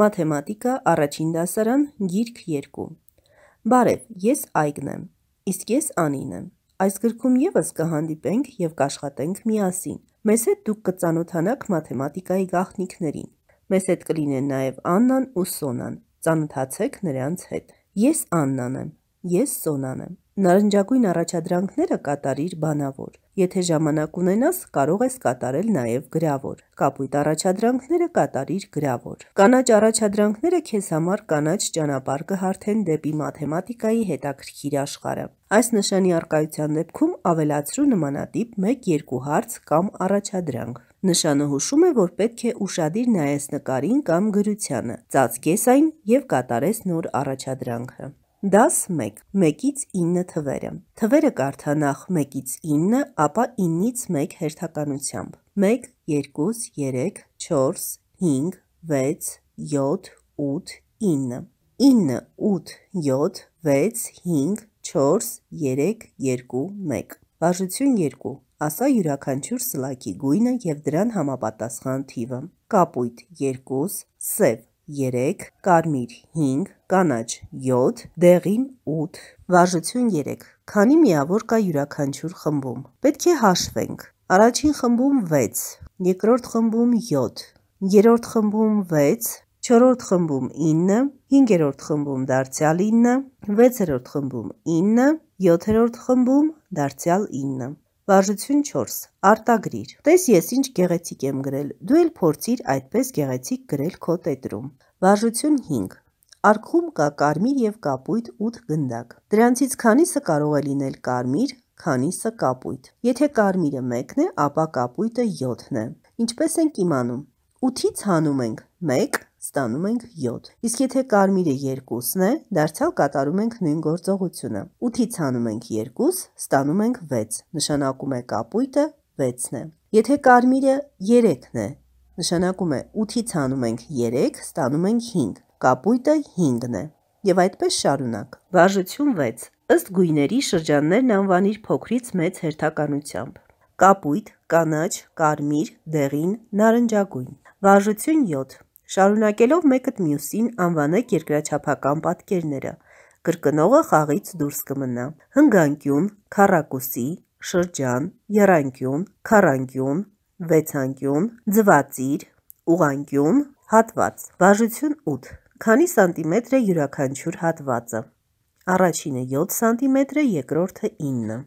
մաթեմատիկա առաջին դասարան, գիրք 2։ Բարև, ես Այգն եմ, իսկ ես Անին եմ։ Այս գրքում եւս կհանդիպենք եւ կաշխատենք միասին։ Մեզ հետ դուք կծանոթանաք մաթեմատիկայի գաղտնիքներին։ Մեզ հետ կլինեն նաեւ Աննան ու Սոնան։ Ծանոթացեք նրանց հետ։ Ես Աննան եմ, ես Սոնան եմ։ Նարնջագույն առաջադրանքները կատարիր բանավոր։ Եթե ժամանակ ունենաս, կարող ես կատարել նաև գրավոր։ Կապույտ առաջադրանքները կատարիր գրավոր։ Կանաչ առաջադրանքները քեզ համար կանաչ ճանապարհ կհարթեն դեպի մաթեմատիկայի հետաքրքիր աշխարհը։ Այս նշանի արկայության դեպքում ավելացրու նմանատիպ 1-2 հարց կամ առաջադրանք։ Նշանը հուշում է, որ պետք է ուշադիր նայես նկարին կամ գրությանը, ծածկես այն եւ կատարես նոր առաջադրանքը։ Դաս 1. 1-ից 9 թվերը։ Թվերը կարդա նախ 1-ից 9, ապա 9-ից 1 հերթականությամբ։ 1, 2, 3, 4, 5, 6, 7, 8, 9։ 9, 8, 7, 6, 5, 4, 3, 2, 1։ Բաժություն 2. Ասա յուրաքանչյուր սլակի գույնը եւ դրան համապատասխան թիվը։ Կապույտ 2, սև 3, կարմիր 5, կանաչ 7, դեղին 8, վարժություն 3։ Քանի միավոր կա յուրաքանչյուր խմբում։ Պետք է հաշվենք։ Առաջին խմբում 6, երկրորդ խմբում 7, երրորդ խմբում 6, չորրորդ խմբում 9, 5-րդ խմբում դարձյալ 9, 6-րդ խմբում 9, 7-րդ խմբում դարձյալ 9։ Վարժություն 4. Արտագրիր։ Տես ես ինչ գեղեցիկ եմ գրել։ Դու էլ փորձիր այդպես գեղեցիկ գրել քո տետրում։ Վարժություն 5. Արքում կա կարմիր եւ կապույտ 8 գնդակ։ Դրանցից քանիսը կարող է լինել կարմիր, քանիսը կապույտ։ Եթե կարմիրը 1-ն է, ապա կապույտը 7-ն է։ Ինչպես ենք իմանում։ 8-ից հանում ենք 1, ստանում ենք 7։ Իսկ եթե կարմիրը 2-ն է, դարձյալ կատարում ենք նույն գործողությունը։ 8-ից հանում ենք 2, ստանում ենք 6, նշանակում է կապույտը 6-ն է։ Եթե կարմիրը 3-ն է, նշանակում է 8-ից հանում ենք 3, ստանում ենք 5, կապույտը 5-ն է եւ այդպես շարունակ։ Վարժություն 6. Ըստ գույների շրջաններն անվանիր փոքրից մեծ հերթականությամբ։ Կապույտ, կանաչ, կարմիր, դեղին, նարնջագույն։ Վարժություն 7. Շարունակելով մեկը մյուսին անվանեք երկրաչափական պատկերները։ Կրկնողը խաղից դուրս կմնա։ Հնգանկյուն, քառակուսի, շրջան, երանկյուն, քառանկյուն, վեցանկյուն, ձվածիր, ուղանկյուն, հատված։ Վարժություն 8. Քանի սանտիմետր է յուրաքանչյուր հատվածը։ Առաջինը 7 սանտիմետր է, երկրորդը 9։